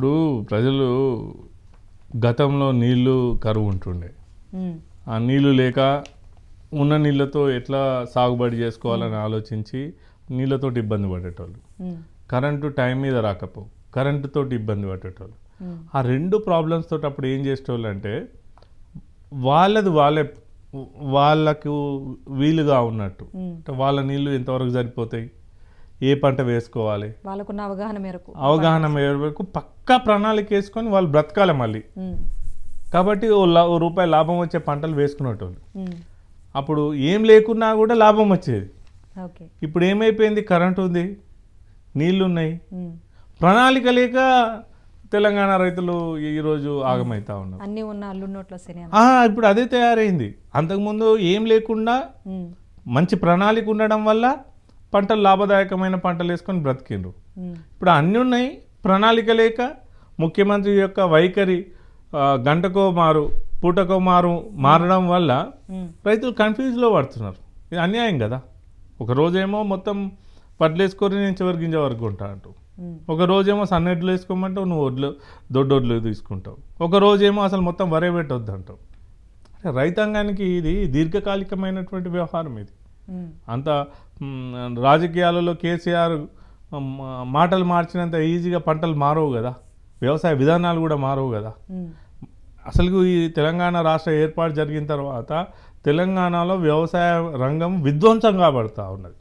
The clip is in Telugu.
ఇప్పుడు ప్రజలు గతంలో నీళ్లు కరువు ఉంటుండే ఆ నీళ్లు లేక ఉన్న నీళ్ళతో ఎట్లా సాగుబడి చేసుకోవాలని ఆలోచించి నీళ్ళతోటి ఇబ్బంది పడేటోళ్ళు కరెంటు టైం మీద రాకపో కరెంటుతో ఇబ్బంది పడేటోళ్ళు ఆ రెండు ప్రాబ్లమ్స్ తోటి అప్పుడు ఏం చేసేటోళ్ళు అంటే వాళ్ళది వాళ్ళే వాళ్ళకు వీలుగా ఉన్నట్టు అంటే వాళ్ళ నీళ్ళు ఎంతవరకు సరిపోతాయి ఏ పంట వేసుకోవాలి వాళ్ళకున్న అవగాహన మేరకు అవగాహన మేరకు పక్కా ప్రణాళిక వేసుకొని వాళ్ళు బ్రతకాలి మళ్ళీ కాబట్టి ఓ రూపాయి లాభం వచ్చే పంటలు వేసుకునేటోళ్ళు అప్పుడు ఏం లేకున్నా కూడా లాభం వచ్చేది ఇప్పుడు ఏమైపోయింది కరెంట్ ఉంది నీళ్ళు ఉన్నాయి ప్రణాళిక లేక తెలంగాణ రైతులు ఈరోజు ఆగమైతా ఉన్నారు అన్ని ఇప్పుడు అదే తయారైంది అంతకుముందు ఏం లేకుండా మంచి ప్రణాళిక ఉండడం వల్ల పంటలు లాభదాయకమైన పంటలు వేసుకొని బ్రతికిండ్రు ఇప్పుడు అన్నీ ఉన్నాయి ప్రణాళిక లేక ముఖ్యమంత్రి యొక్క వైఖరి గంటకో మారు పూటకో మారు మారడం వల్ల రైతులు కన్ఫ్యూజ్లో పడుతున్నారు ఇది అన్యాయం కదా ఒక రోజేమో మొత్తం పడ్లు వేసుకొని నేను చివరి గింజ వరకు ఉంటా అంటూ ఒక రోజేమో సన్నెడ్లు వేసుకోమంటావు నువ్వు ఒడ్లు దొడ్డొడ్లు తీసుకుంటావు ఒక రోజేమో అసలు మొత్తం వరే పెట్టొద్దు అంటావు రైతాంగానికి ఇది దీర్ఘకాలికమైనటువంటి వ్యవహారం ఇది అంత రాజకీయాలలో కేసీఆర్ మాటలు మార్చినంత ఈజీగా పంటలు మారవు కదా వ్యవసాయ విధానాలు కూడా మారవు కదా అసలు ఈ తెలంగాణ రాష్ట్ర ఏర్పాటు జరిగిన తర్వాత తెలంగాణలో వ్యవసాయ రంగం విధ్వంసం కాబడతా ఉన్నది